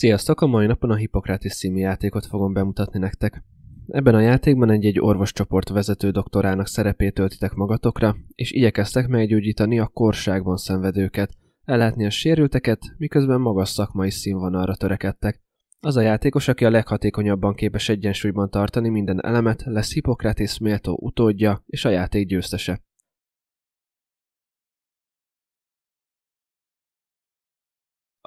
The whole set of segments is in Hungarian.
Sziasztok! A mai napon a Hippokrátis című játékot fogom bemutatni nektek. Ebben a játékban egy-egy orvoscsoport vezető doktorának szerepét töltitek magatokra, és igyekeztek meggyógyítani a korságban szenvedőket, ellátni a sérülteket, miközben magas szakmai színvonalra törekedtek. Az a játékos, aki a leghatékonyabban képes egyensúlyban tartani minden elemet, lesz Hippokrátis méltó utódja és a játék győztese.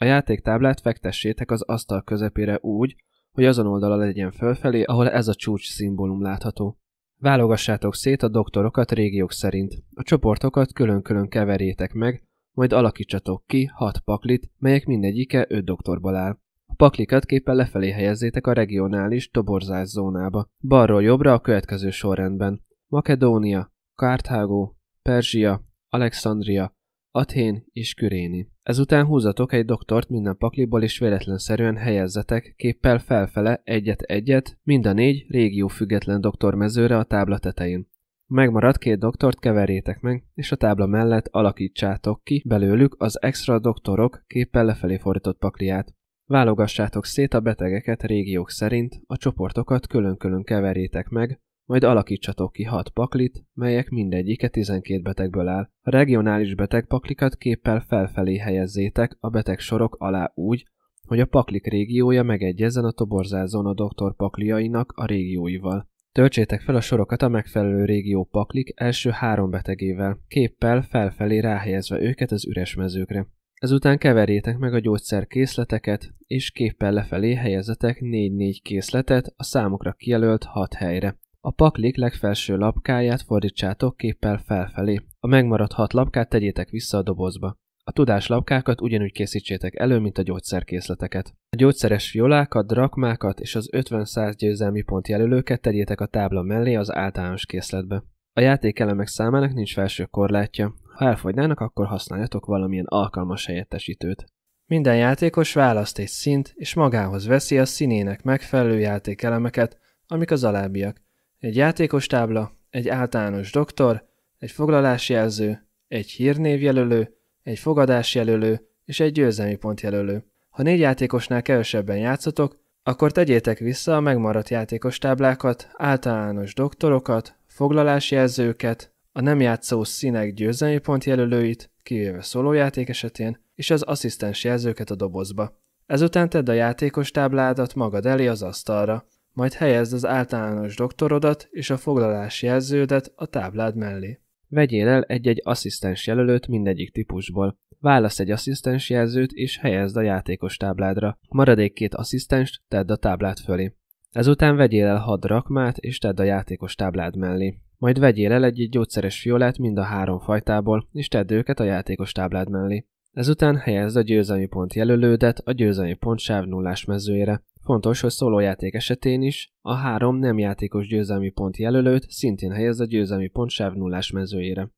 A játéktáblát fektessétek az asztal közepére úgy, hogy azon oldala legyen fölfelé, ahol ez a csúcs szimbólum látható. Válogassátok szét a doktorokat régiók szerint. A csoportokat külön-külön keverjétek meg, majd alakítsatok ki hat paklit, melyek mindegyike 5 doktorból áll. A paklikat képpen lefelé helyezzétek a regionális toborzás zónába. Balról jobbra a következő sorrendben. Makedónia, Kárthágó, Perzsia, Alexandria, Athén és Küréni. Ezután húzatok egy doktort minden pakliból, és véletlenszerűen helyezzetek képpel felfele egyet-egyet, mind a négy régió független doktor mezőre a tábla tetején. Megmaradt két doktort keverjétek meg, és a tábla mellett alakítsátok ki belőlük az extra doktorok képpel lefelé fordított pakliát. Válogassátok szét a betegeket régiók szerint, a csoportokat külön-külön keverjétek meg, majd alakítsatok ki 6 paklit, melyek mindegyike 12 betegből áll. A regionális beteg paklikat képpel felfelé helyezzétek a beteg sorok alá úgy, hogy a paklik régiója megegyezzen a toborzás zóna doktor pakliainak a régióival. Töltsétek fel a sorokat a megfelelő régió paklik első három betegével, képpel felfelé ráhelyezve őket az üres mezőkre. Ezután keverjétek meg a gyógyszer készleteket, és képpel lefelé helyezetek 4-4 készletet a számokra kijelölt 6 helyre. A paklik legfelső lapkáját fordítsátok képpel felfelé. A megmaradt hat lapkát tegyétek vissza a dobozba. A tudáslapkákat ugyanúgy készítsétek elő, mint a gyógyszerkészleteket. A gyógyszeres fiolákat, drakmákat és az 50-100 győzelmi pont jelölőket tegyétek a tábla mellé az általános készletbe. A játékelemek számának nincs felső korlátja. Ha elfogynának, akkor használjatok valamilyen alkalmas helyettesítőt. Minden játékos választ egy szint, és magához veszi a színének megfelelő játékelemeket, amik az alábbiak – egy játékos tábla, egy általános doktor, egy foglalásjelző, egy hírnévjelölő, egy fogadásjelölő és egy győzelmi pontjelölő. Ha négy játékosnál kevesebben játszotok, akkor tegyétek vissza a megmaradt játékos táblákat, általános doktorokat, foglalásjelzőket, a nem játszó színek győzelmi pontjelölőit, kivéve szólójáték esetén, és az asszisztens jelzőket a dobozba. Ezután tedd a játékos tábládat magad elé az asztalra majd helyezd az általános doktorodat és a foglalási jelződet a táblád mellé. Vegyél el egy-egy asszisztens jelölőt mindegyik típusból. Válasz egy asszisztens jelzőt és helyezd a játékos tábládra. Maradék két asszisztenst tedd a táblád fölé. Ezután vegyél el hat rakmát és tedd a játékos táblád mellé. Majd vegyél el egy gyógyszeres fiolát mind a három fajtából, és tedd őket a játékos táblád mellé. Ezután helyezd a győzelmi pont jelölődet a győzelmi sáv nullás mezőjére. Fontos, hogy szólójáték esetén is a három nem játékos győzelmi pont jelölőt szintén helyez a győzelmi pont sáv nullás mezőjére.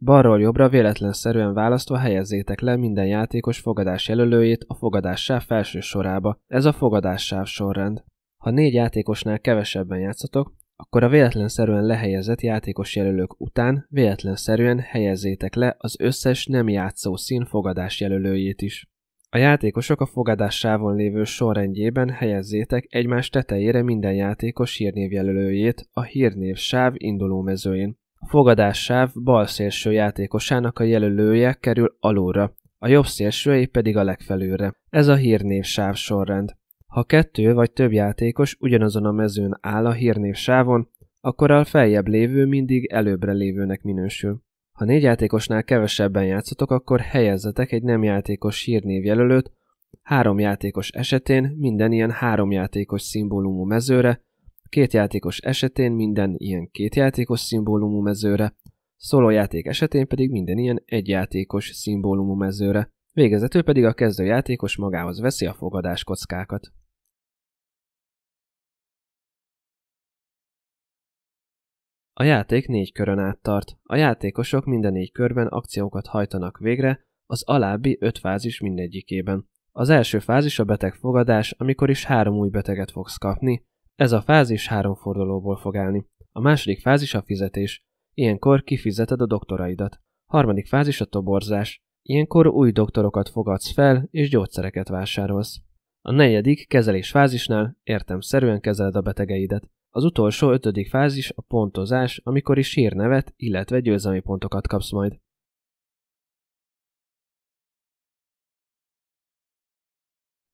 Balról jobbra véletlenszerűen választva helyezzétek le minden játékos fogadás jelölőjét a fogadás sáv felső sorába, ez a fogadás sáv sorrend. Ha négy játékosnál kevesebben játszatok, akkor a véletlenszerűen lehelyezett játékos jelölők után véletlenszerűen helyezzétek le az összes nem játszó szín fogadás jelölőjét is. A játékosok a fogadássávon lévő sorrendjében helyezzétek egymás tetejére minden játékos hírnévjelölőjét a hírnév sáv induló mezőjén. A fogadássáv bal szélső játékosának a jelölője kerül alulra, a jobb szélsőjé pedig a legfelőre. Ez a hírnév sáv sorrend. Ha kettő vagy több játékos ugyanazon a mezőn áll a hírnév sávon, akkor a feljebb lévő mindig előbbre lévőnek minősül. Ha négy játékosnál kevesebben játszotok, akkor helyezzetek egy nem játékos hírnévjelölőt, három játékos esetén minden ilyen három játékos szimbólumú mezőre, két játékos esetén minden ilyen két játékos szimbólumú mezőre, játék esetén pedig minden ilyen egy játékos szimbólumú mezőre. Végezetül pedig a kezdő játékos magához veszi a fogadás kockákat. A játék négy körön át tart. A játékosok minden négy körben akciókat hajtanak végre, az alábbi öt fázis mindegyikében. Az első fázis a betegfogadás, amikor is három új beteget fogsz kapni, ez a fázis három fordulóból fog állni. A második fázis a fizetés, ilyenkor kifizeted a doktoraidat. Harmadik fázis a toborzás, ilyenkor új doktorokat fogadsz fel és gyógyszereket vásárolsz. A negyedik kezelés fázisnál értem szerűen kezeled a betegeidet. Az utolsó, ötödik fázis a pontozás, amikor is hírnevet, illetve győzelmi pontokat kapsz majd.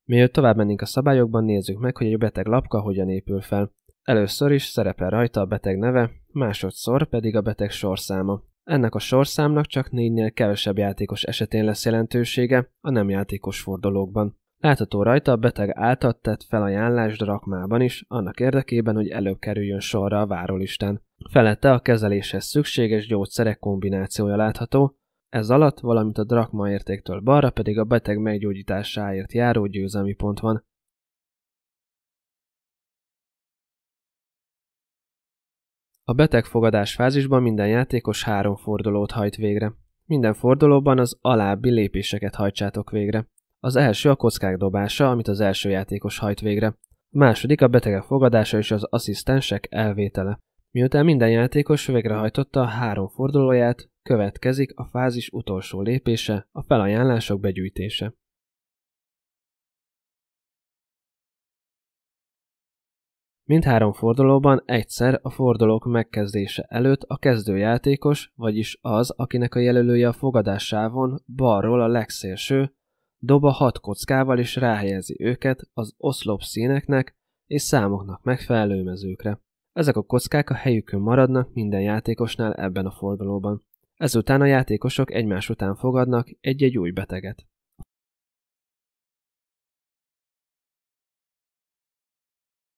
Mielőtt tovább mennénk a szabályokban, nézzük meg, hogy egy beteg lapka hogyan épül fel. Először is szerepel rajta a beteg neve, másodszor pedig a beteg sorszáma. Ennek a sorszámnak csak négynél kevesebb játékos esetén lesz jelentősége a nem játékos fordulókban. Látható rajta a beteg által tett felajánlás drakmában is, annak érdekében, hogy előbb kerüljön sorra a várólisten. Felette a kezeléshez szükséges gyógyszerek kombinációja látható, ez alatt, valamint a drakma értéktől balra pedig a beteg meggyógyításáért járó győzelmi pont van. A beteg fogadás fázisban minden játékos három fordulót hajt végre. Minden fordulóban az alábbi lépéseket hajtsátok végre. Az első a kockák dobása, amit az első játékos hajt végre. A második a betegek fogadása és az asszisztensek elvétele. Miután minden játékos végrehajtotta a három fordulóját, következik a fázis utolsó lépése, a felajánlások begyűjtése. Mindhárom fordulóban egyszer a fordulók megkezdése előtt a kezdőjátékos, vagyis az, akinek a jelölője a fogadásávon balról a legszélső, Dob a hat kockával és ráhelyezi őket az oszlop színeknek és számoknak megfelelő mezőkre. Ezek a kockák a helyükön maradnak minden játékosnál ebben a fordulóban. Ezután a játékosok egymás után fogadnak egy-egy új beteget.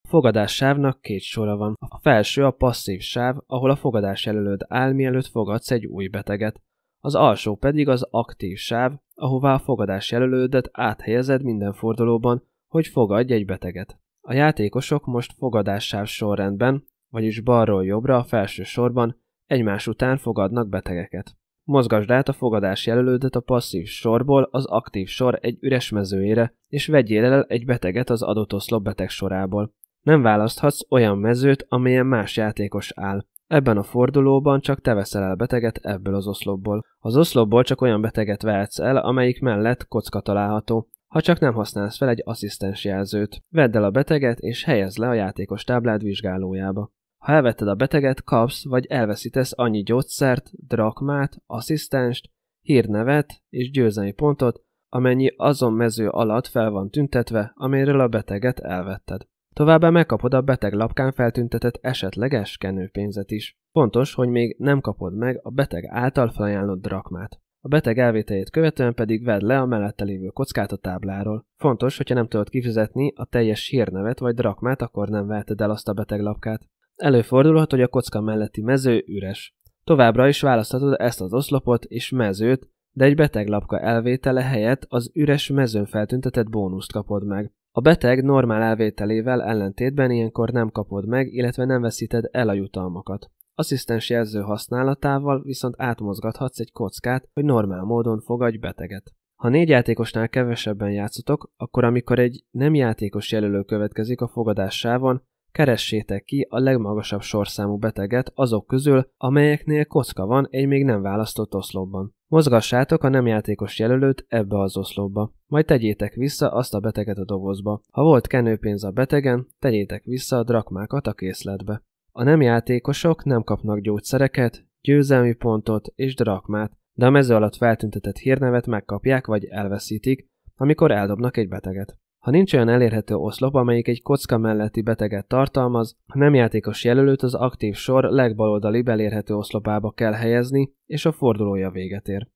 fogadás sávnak két sora van. A felső a passzív sáv, ahol a fogadás előtt áll, mielőtt fogadsz egy új beteget az alsó pedig az aktív sáv, ahová a fogadás jelölődet áthelyezed minden fordulóban, hogy fogadj egy beteget. A játékosok most fogadássáv sorrendben, vagyis balról jobbra a felső sorban egymás után fogadnak betegeket. Mozgasd át a fogadás jelölődet a passzív sorból az aktív sor egy üres mezőjére, és vegyél el egy beteget az adott oszlop beteg sorából. Nem választhatsz olyan mezőt, amelyen más játékos áll. Ebben a fordulóban csak te veszel el beteget ebből az oszlopból. Az oszlopból csak olyan beteget vehetsz el, amelyik mellett kocka található, ha csak nem használsz fel egy asszisztens jelzőt. Vedd el a beteget és helyezd le a játékos táblád vizsgálójába. Ha elvetted a beteget, kapsz vagy elveszítesz annyi gyógyszert, drakmát, asszisztenst, hírnevet és győzelmi pontot, amennyi azon mező alatt fel van tüntetve, amiről a beteget elvetted. Továbbá megkapod a beteg lapkán feltüntetett esetleges kenőpénzet is. Fontos, hogy még nem kapod meg a beteg által felajánlott drakmát. A beteg elvételét követően pedig vedd le a mellette lévő kockát a tábláról. Fontos, hogyha nem tudod kifizetni a teljes hírnevet vagy drakmát, akkor nem veheted el azt a beteg lapkát. Előfordulhat, hogy a kocka melletti mező üres. Továbbra is választhatod ezt az oszlopot és mezőt, de egy beteg lapka elvétele helyett az üres mezőn feltüntetett bónuszt kapod meg. A beteg normál elvételével ellentétben ilyenkor nem kapod meg, illetve nem veszíted el a jutalmakat. Asszisztens jelző használatával viszont átmozgathatsz egy kockát, hogy normál módon fogadj beteget. Ha négy játékosnál kevesebben játszotok, akkor amikor egy nem játékos jelölő következik a fogadás sávon, keressétek ki a legmagasabb sorszámú beteget azok közül, amelyeknél kocka van egy még nem választott oszlopban. Mozgassátok a nem játékos jelölőt ebbe az oszlopba, majd tegyétek vissza azt a beteget a dobozba. Ha volt kenőpénz a betegen, tegyétek vissza a drakmákat a készletbe. A nem játékosok nem kapnak gyógyszereket, győzelmi pontot és drakmát, de a mező alatt feltüntetett hírnevet megkapják vagy elveszítik, amikor eldobnak egy beteget. Ha nincs olyan elérhető oszlop, amelyik egy kocka melletti beteget tartalmaz, a nem játékos jelölőt az aktív sor legbaloldali belérhető oszlopába kell helyezni, és a fordulója véget ér.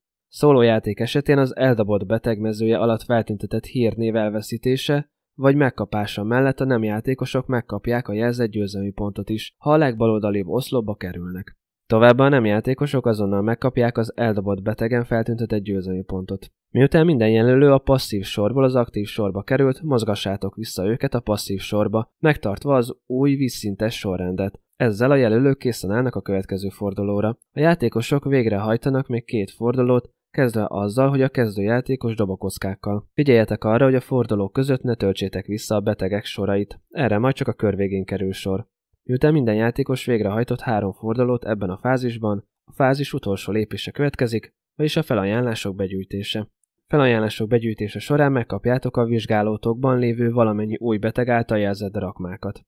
játék esetén az eldobott beteg mezője alatt feltüntetett hírnév elveszítése, vagy megkapása mellett a nem játékosok megkapják a jelzett győzelmi pontot is, ha a legbaloldalibb oszlopba kerülnek. Továbbá a nem játékosok azonnal megkapják az eldobott betegen feltüntetett győzelmi pontot. Miután minden jelölő a passzív sorból az aktív sorba került, mozgassátok vissza őket a passzív sorba, megtartva az új vízszintes sorrendet. Ezzel a jelölők készen állnak a következő fordulóra. A játékosok végrehajtanak még két fordulót, kezdve azzal, hogy a kezdő dob a kockákkal. Figyeljetek arra, hogy a fordulók között ne töltsétek vissza a betegek sorait. Erre majd csak a kör végén kerül sor. Miután minden játékos végrehajtott három fordulót ebben a fázisban, a fázis utolsó lépése következik, vagyis a felajánlások begyűjtése. Felajánlások begyűjtése során megkapjátok a vizsgálótokban lévő valamennyi új beteg által jelzett rakmákat.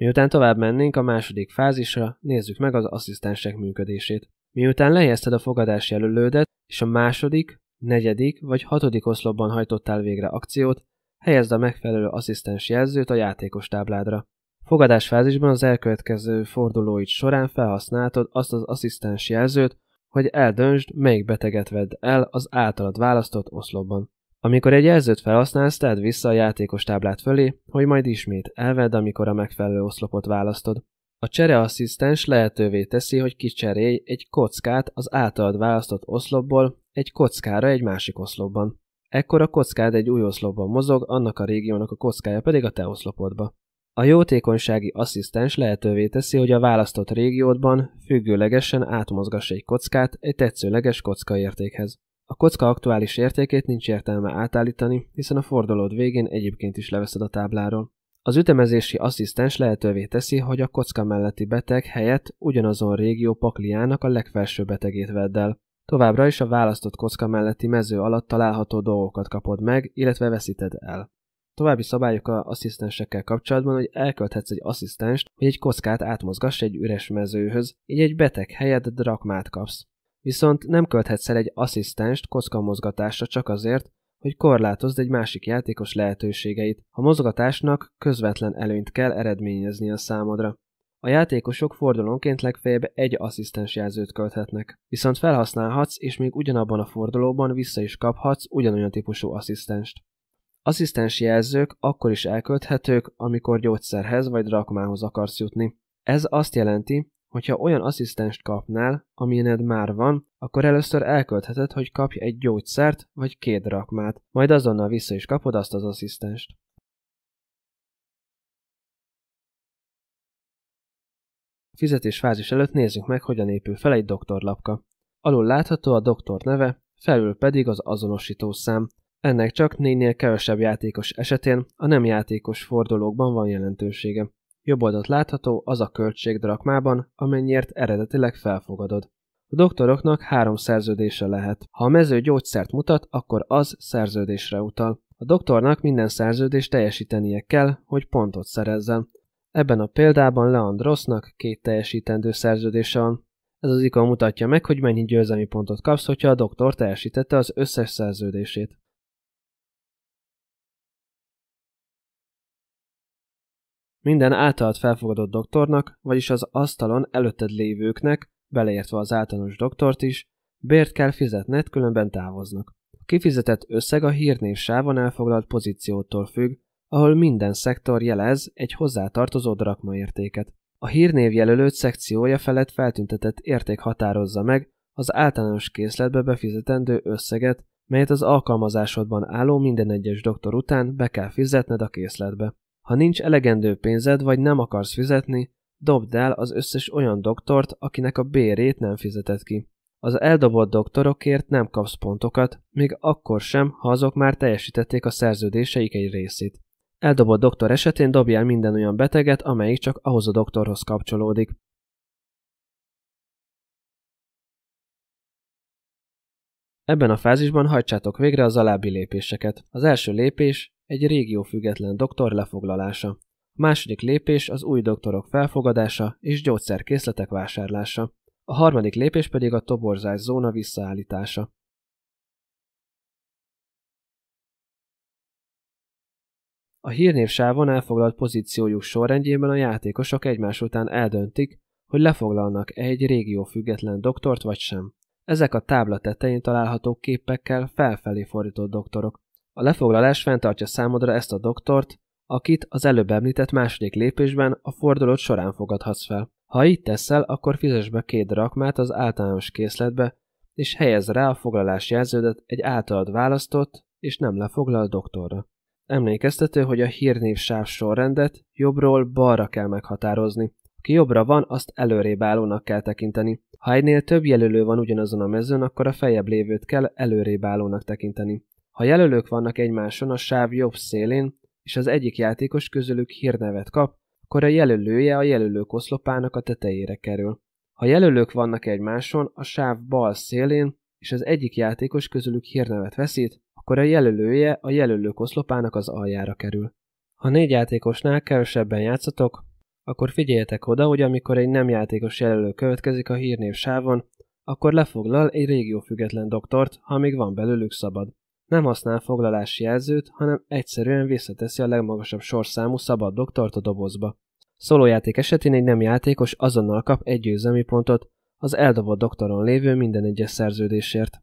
Miután tovább mennénk a második fázisra, nézzük meg az asszisztensek működését. Miután lejezted a fogadás jelölődet, és a második, negyedik vagy hatodik oszlopban hajtottál végre akciót, Helyezd a megfelelő asszisztens jelzőt a játékos tábládra. Fogadás fázisban az elkövetkező fordulóid során felhasználtad azt az asszisztens jelzőt, hogy eldöntsd, melyik beteget vedd el az általad választott oszlopban. Amikor egy jelzőt felhasználsz, tedd vissza a játékos táblát fölé, hogy majd ismét elvedd, amikor a megfelelő oszlopot választod. A csereasszisztens lehetővé teszi, hogy kicserélj egy kockát az általad választott oszlopból egy kockára egy másik oszlopban. Ekkor a kockád egy új oszlopban mozog, annak a régiónak a kockája pedig a te oszlopodba. A jótékonysági asszisztens lehetővé teszi, hogy a választott régiódban függőlegesen átmozgass egy kockát egy tetszőleges értékhez. A kocka aktuális értékét nincs értelme átállítani, hiszen a fordulód végén egyébként is leveszed a tábláról. Az ütemezési asszisztens lehetővé teszi, hogy a kocka melletti beteg helyett ugyanazon régió pakliának a legfelső betegét vedd el. Továbbra is a választott kocka melletti mező alatt található dolgokat kapod meg, illetve veszíted el. További szabályok a asszisztensekkel kapcsolatban, hogy elkölthetsz egy asszisztenst, hogy egy kockát átmozgass egy üres mezőhöz, így egy beteg helyett drakmát kapsz. Viszont nem költhetsz el egy asszisztenst mozgatásra csak azért, hogy korlátozd egy másik játékos lehetőségeit. A mozgatásnak közvetlen előnyt kell eredményezni a számodra. A játékosok fordulónként legfeljebb egy asszisztens jelzőt költhetnek, viszont felhasználhatsz és még ugyanabban a fordulóban vissza is kaphatsz ugyanolyan típusú asszisztenst. Asszisztens jelzők akkor is elkölthetők, amikor gyógyszerhez vagy drakmához akarsz jutni. Ez azt jelenti, hogyha olyan asszisztenst kapnál, amilyened már van, akkor először elköltheted, hogy kapj egy gyógyszert vagy két drakmát, majd azonnal vissza is kapod azt az asszisztenst. Fizetés fázis előtt nézzük meg, hogyan épül fel egy doktorlapka. Alul látható a doktor neve, felül pedig az azonosítószám. Ennek csak négynél kevesebb játékos esetén a nem játékos fordulókban van jelentősége. Jobb oldalt látható az a költség drakmában, amennyiért eredetileg felfogadod. A doktoroknak három szerződése lehet. Ha a mező gyógyszert mutat, akkor az szerződésre utal. A doktornak minden szerződést teljesítenie kell, hogy pontot szerezzen. Ebben a példában Leandrosnak két teljesítendő szerződése van. Ez az ikon mutatja meg, hogy mennyi győzelmi pontot kapsz, hogyha a doktor teljesítette az összes szerződését. Minden általad felfogadott doktornak, vagyis az asztalon előtted lévőknek, beleértve az általános doktort is, bért kell fizetned, különben távoznak. A kifizetett összeg a hírnév sávon elfoglalt pozíciótól függ, ahol minden szektor jelez egy hozzátartozó értéket. A hírnév jelölőt szekciója felett feltüntetett érték határozza meg az általános készletbe befizetendő összeget, melyet az alkalmazásodban álló minden egyes doktor után be kell fizetned a készletbe. Ha nincs elegendő pénzed, vagy nem akarsz fizetni, dobd el az összes olyan doktort, akinek a bérét nem fizeted ki. Az eldobott doktorokért nem kapsz pontokat, még akkor sem, ha azok már teljesítették a szerződéseik egy részét. Eldobott doktor esetén dobjál minden olyan beteget, amelyik csak ahhoz a doktorhoz kapcsolódik. Ebben a fázisban hajtsátok végre az alábbi lépéseket. Az első lépés egy régió független doktor lefoglalása. A második lépés az új doktorok felfogadása és gyógyszerkészletek vásárlása. A harmadik lépés pedig a toborzás zóna visszaállítása. A hírnévsávon elfoglalt pozíciójuk sorrendjében a játékosok egymás után eldöntik, hogy lefoglalnak -e egy régió független doktort vagy sem. Ezek a tábla tetején található képekkel felfelé fordított doktorok. A lefoglalás fenntartja számodra ezt a doktort, akit az előbb említett második lépésben a fordulót során fogadhatsz fel. Ha így teszel, akkor fizess be két drakmát az általános készletbe, és helyez rá a foglalás jelződet egy általad választott és nem lefoglal doktorra. Emlékeztető, hogy a hírnév sáv sorrendet jobbról balra kell meghatározni. Aki jobbra van, azt előrébb állónak kell tekinteni. Ha egynél több jelölő van ugyanazon a mezőn, akkor a fejebb lévőt kell előrébb állónak tekinteni. Ha jelölők vannak egymáson a sáv jobb szélén, és az egyik játékos közülük hírnevet kap, akkor a jelölője a jelölők oszlopának a tetejére kerül. Ha jelölők vannak egymáson a sáv bal szélén, és az egyik játékos közülük hírnevet veszít, akkor a jelölője a jelölők oszlopának az aljára kerül. Ha négy játékosnál kevesebben játszatok, akkor figyeljetek oda, hogy amikor egy nem játékos jelölő következik a hírnév sávon, akkor lefoglal egy régiófüggetlen doktort, ha még van belőlük szabad. Nem használ foglalási jelzőt, hanem egyszerűen visszateszi a legmagasabb sorszámú szabad doktort a dobozba. Szólójáték esetén egy nem játékos azonnal kap egy győzelmi pontot az eldobott doktoron lévő minden egyes szerződésért.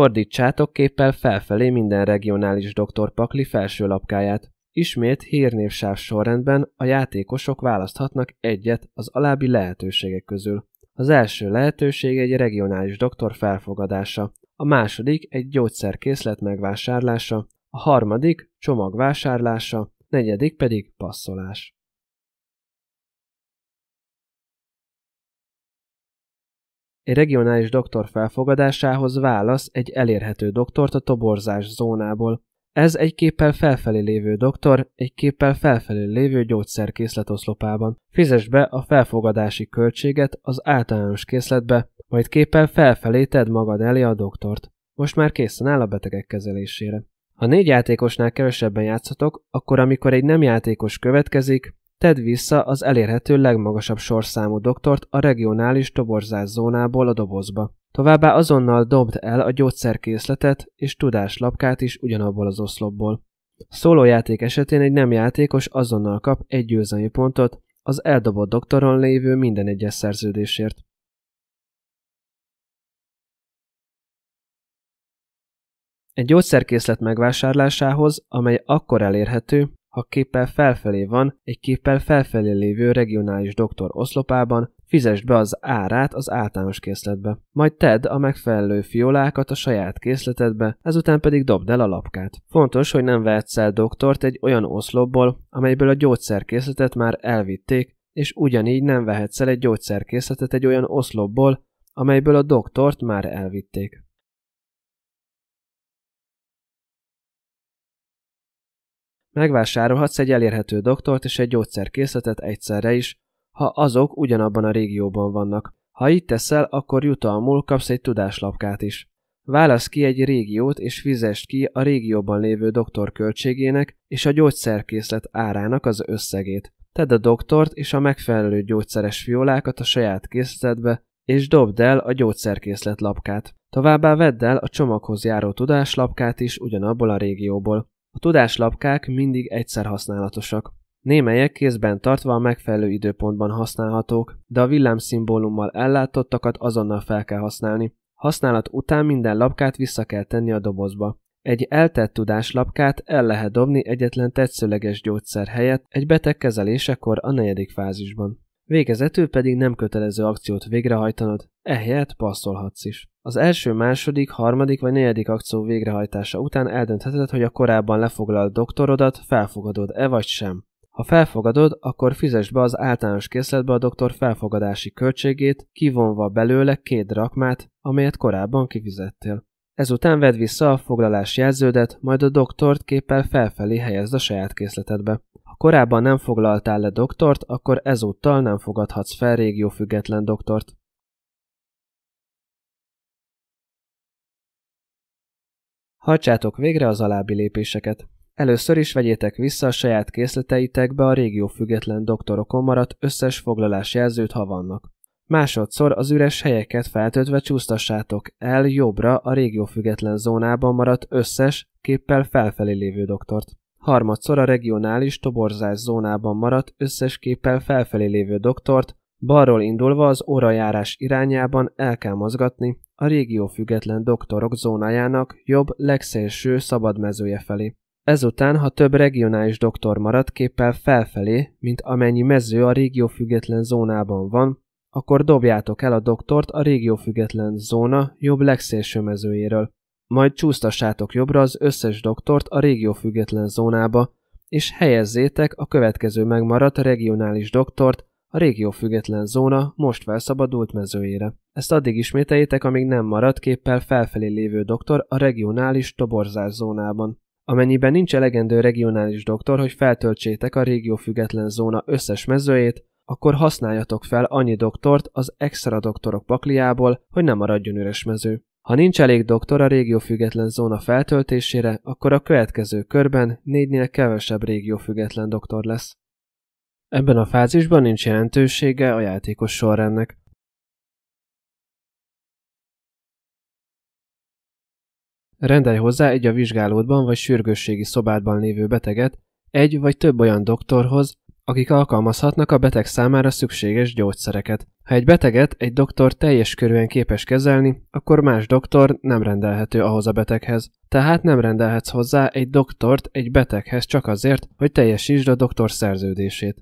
Fordítsátok képpel felfelé minden regionális doktor pakli felső lapkáját. Ismét hírnévsáv sorrendben a játékosok választhatnak egyet az alábbi lehetőségek közül. Az első lehetőség egy regionális doktor felfogadása, a második egy gyógyszerkészlet megvásárlása, a harmadik csomag vásárlása, negyedik pedig passzolás. egy regionális doktor felfogadásához válasz egy elérhető doktort a toborzás zónából. Ez egy képpel felfelé lévő doktor, egy képpel felfelé lévő gyógyszerkészlet oszlopában. Fizes be a felfogadási költséget az általános készletbe, majd képpel felfelé tedd magad elé a doktort. Most már készen áll a betegek kezelésére. Ha négy játékosnál kevesebben játszhatok, akkor amikor egy nem játékos következik, tedd vissza az elérhető legmagasabb sorszámú doktort a regionális toborzás zónából a dobozba. Továbbá azonnal dobd el a gyógyszerkészletet és tudáslapkát is ugyanabból az oszlopból. Szólójáték esetén egy nem játékos azonnal kap egy győzelmi pontot az eldobott doktoron lévő minden egyes szerződésért. Egy gyógyszerkészlet megvásárlásához, amely akkor elérhető, ha képpel felfelé van, egy képpel felfelé lévő regionális doktor oszlopában, fizesd be az árát az általános készletbe. Majd tedd a megfelelő fiolákat a saját készletedbe, ezután pedig dobd el a lapkát. Fontos, hogy nem vehetsz el doktort egy olyan oszlopból, amelyből a gyógyszerkészletet már elvitték, és ugyanígy nem vehetsz el egy gyógyszerkészletet egy olyan oszlopból, amelyből a doktort már elvitték. Megvásárolhatsz egy elérhető doktort és egy gyógyszerkészletet egyszerre is, ha azok ugyanabban a régióban vannak. Ha így teszel, akkor jutalmul kapsz egy tudáslapkát is. Válasz ki egy régiót és fizest ki a régióban lévő doktor költségének és a gyógyszerkészlet árának az összegét. Tedd a doktort és a megfelelő gyógyszeres fiolákat a saját készletedbe, és dobd el a gyógyszerkészlet lapkát. Továbbá vedd el a csomaghoz járó tudáslapkát is ugyanabból a régióból. A tudáslapkák mindig egyszer használatosak. Némelyek kézben tartva a megfelelő időpontban használhatók, de a villámszimbólummal ellátottakat azonnal fel kell használni. Használat után minden lapkát vissza kell tenni a dobozba. Egy eltett tudáslapkát el lehet dobni egyetlen tetszőleges gyógyszer helyett egy beteg kezelésekor a negyedik fázisban. Végezetül pedig nem kötelező akciót végrehajtanod, ehelyett passzolhatsz is. Az első, második, harmadik vagy negyedik akció végrehajtása után eldöntheted, hogy a korábban lefoglalt doktorodat felfogadod-e vagy sem. Ha felfogadod, akkor fizesd be az általános készletbe a doktor felfogadási költségét, kivonva belőle két drakmát, amelyet korábban kifizettél. Ezután vedd vissza a foglalás jelződet, majd a doktort képpel felfelé helyezd a saját készletedbe. Ha korábban nem foglaltál le doktort, akkor ezúttal nem fogadhatsz fel régiófüggetlen doktort. Hajtsátok végre az alábbi lépéseket. Először is vegyétek vissza a saját készleteitekbe a régió független doktorokon maradt összes foglalás jelzőt, ha vannak. Másodszor az üres helyeket feltöltve csúsztassátok el jobbra a régió független zónában maradt összes, képpel felfelé lévő doktort. Harmadszor a regionális toborzás zónában maradt összes képpel felfelé lévő doktort, Balról indulva az órajárás irányában el kell mozgatni a régió független doktorok zónájának jobb legszélső mezője felé. Ezután, ha több regionális doktor marad képpel felfelé, mint amennyi mező a régió független zónában van, akkor dobjátok el a doktort a régió független zóna jobb legszélső mezőjéről. Majd csúsztassátok jobbra az összes doktort a régió független zónába, és helyezzétek a következő megmaradt regionális doktort a régió független zóna most felszabadult mezőjére. Ezt addig ismételjétek, amíg nem maradt képpel felfelé lévő doktor a regionális toborzás zónában. Amennyiben nincs elegendő regionális doktor, hogy feltöltsétek a régió független zóna összes mezőjét, akkor használjatok fel annyi doktort az extra doktorok pakliából, hogy nem maradjon üres mező. Ha nincs elég doktor a régió független zóna feltöltésére, akkor a következő körben négynél kevesebb régió független doktor lesz. Ebben a fázisban nincs jelentősége a játékos sorrendnek. Rendelj hozzá egy a vizsgálódban vagy sürgősségi szobádban lévő beteget egy vagy több olyan doktorhoz, akik alkalmazhatnak a beteg számára szükséges gyógyszereket. Ha egy beteget egy doktor teljes körűen képes kezelni, akkor más doktor nem rendelhető ahhoz a beteghez. Tehát nem rendelhetsz hozzá egy doktort egy beteghez csak azért, hogy teljesítsd a doktor szerződését.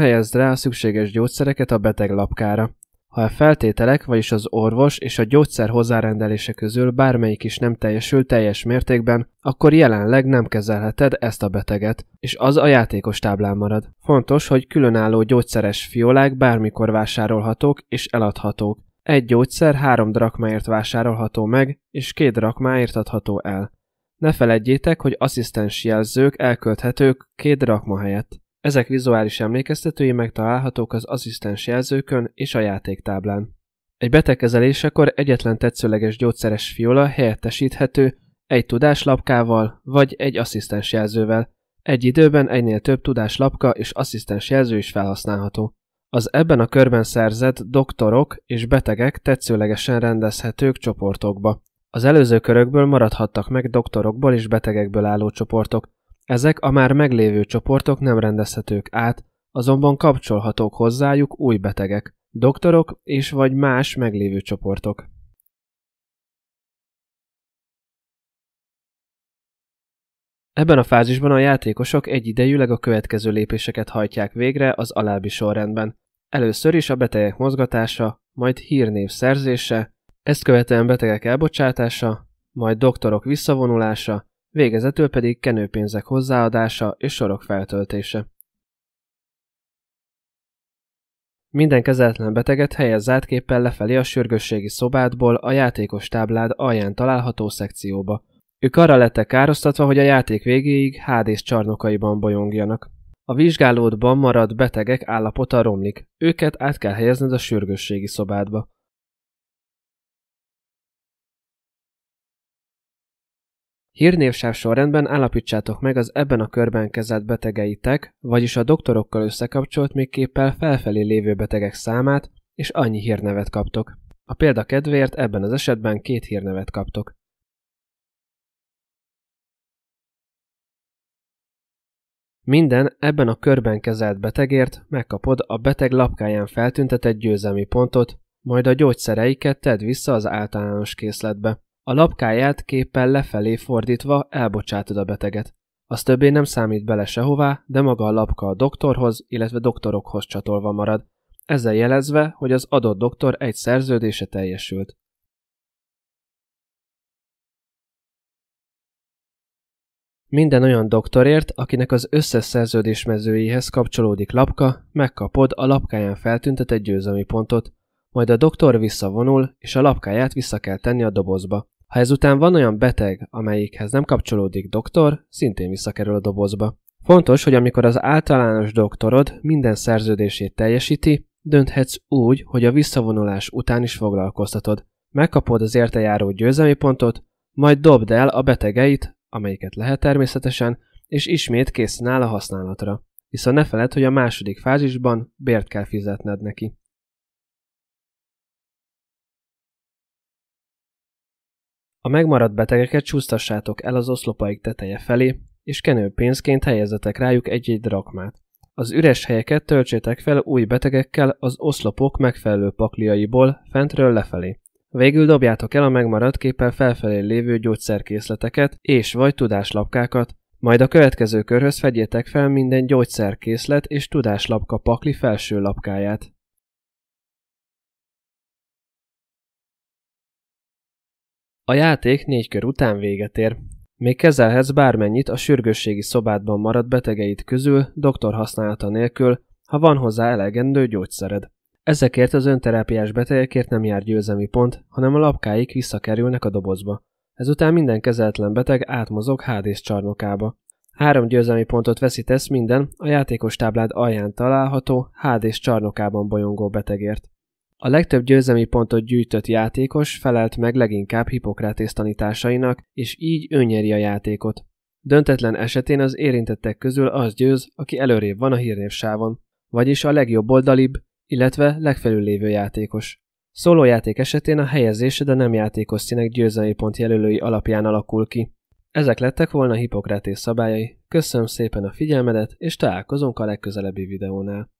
helyezd rá a szükséges gyógyszereket a beteg lapkára. Ha a feltételek, vagyis az orvos és a gyógyszer hozzárendelése közül bármelyik is nem teljesül teljes mértékben, akkor jelenleg nem kezelheted ezt a beteget, és az a játékos táblán marad. Fontos, hogy különálló gyógyszeres fiolák bármikor vásárolhatók és eladhatók. Egy gyógyszer három drakmáért vásárolható meg, és két drakmáért adható el. Ne felejtjétek, hogy asszisztens jelzők elkölthetők két drakma helyett. Ezek vizuális emlékeztetői megtalálhatók az asszisztens jelzőkön és a játéktáblán. Egy betegkezelésekor egyetlen tetszőleges gyógyszeres fiola helyettesíthető egy tudáslapkával vagy egy asszisztens jelzővel. Egy időben egynél több tudáslapka és asszisztens jelző is felhasználható. Az ebben a körben szerzett doktorok és betegek tetszőlegesen rendezhetők csoportokba. Az előző körökből maradhattak meg doktorokból és betegekből álló csoportok, ezek a már meglévő csoportok nem rendezhetők át, azonban kapcsolhatók hozzájuk új betegek, doktorok és vagy más meglévő csoportok. Ebben a fázisban a játékosok egyidejűleg a következő lépéseket hajtják végre az alábbi sorrendben. Először is a betegek mozgatása, majd hírnév szerzése, ezt követően betegek elbocsátása, majd doktorok visszavonulása, végezetül pedig kenőpénzek hozzáadása és sorok feltöltése. Minden kezeltlen beteget helyez zártképpen lefelé a sürgősségi szobádból a játékos táblád alján található szekcióba. Ők arra lettek károsztatva, hogy a játék végéig hádész csarnokaiban bolyongjanak. A vizsgálódban maradt betegek állapota romlik, őket át kell helyezned a sürgősségi szobádba. Hírnévsáv sorrendben állapítsátok meg az ebben a körben kezelt betegeitek, vagyis a doktorokkal összekapcsolt még képpel felfelé lévő betegek számát, és annyi hírnevet kaptok. A példa kedvéért ebben az esetben két hírnevet kaptok. Minden ebben a körben kezelt betegért megkapod a beteg lapkáján feltüntetett győzelmi pontot, majd a gyógyszereiket tedd vissza az általános készletbe. A lapkáját képpel lefelé fordítva elbocsátod a beteget. Az többé nem számít bele sehová, de maga a lapka a doktorhoz, illetve doktorokhoz csatolva marad, ezzel jelezve, hogy az adott doktor egy szerződése teljesült. Minden olyan doktorért, akinek az összes mezőjéhez kapcsolódik lapka, megkapod a lapkáján feltüntetett győzelmi pontot, majd a doktor visszavonul, és a lapkáját vissza kell tenni a dobozba. Ha ezután van olyan beteg, amelyikhez nem kapcsolódik doktor, szintén visszakerül a dobozba. Fontos, hogy amikor az általános doktorod minden szerződését teljesíti, dönthetsz úgy, hogy a visszavonulás után is foglalkoztatod. Megkapod az érte járó győzelmi pontot, majd dobd el a betegeit, amelyiket lehet természetesen, és ismét készen áll a használatra. Viszont ne feledd, hogy a második fázisban bért kell fizetned neki. A megmaradt betegeket csúsztassátok el az oszlopaik teteje felé, és kenőpénzként helyezzetek rájuk egy-egy drakmát. Az üres helyeket töltsétek fel új betegekkel az oszlopok megfelelő pakliaiból, fentről lefelé. Végül dobjátok el a megmaradt képpel felfelé lévő gyógyszerkészleteket és vagy tudáslapkákat, majd a következő körhöz fedjétek fel minden gyógyszerkészlet és tudáslapka pakli felső lapkáját. A játék négy kör után véget ér. Még kezelhetsz bármennyit a sürgősségi szobádban maradt betegeid közül, doktor használata nélkül, ha van hozzá elegendő gyógyszered. Ezekért az önterápiás betegekért nem jár győzelmi pont, hanem a lapkáik visszakerülnek a dobozba. Ezután minden kezeltlen beteg átmozog hádés csarnokába. Három győzelmi pontot veszítesz minden a játékos táblád alján található hádés csarnokában bolyongó betegért. A legtöbb győzelmi pontot gyűjtött játékos felelt meg leginkább Hippokrátész tanításainak, és így ő nyeri a játékot. Döntetlen esetén az érintettek közül az győz, aki előrébb van a hírnévsávon, vagyis a legjobb oldalibb, illetve legfelül lévő játékos. Szólójáték esetén a helyezése, de nem játékos színek győzelmi pont jelölői alapján alakul ki. Ezek lettek volna Hippokrátész szabályai. Köszönöm szépen a figyelmedet, és találkozunk a legközelebbi videónál.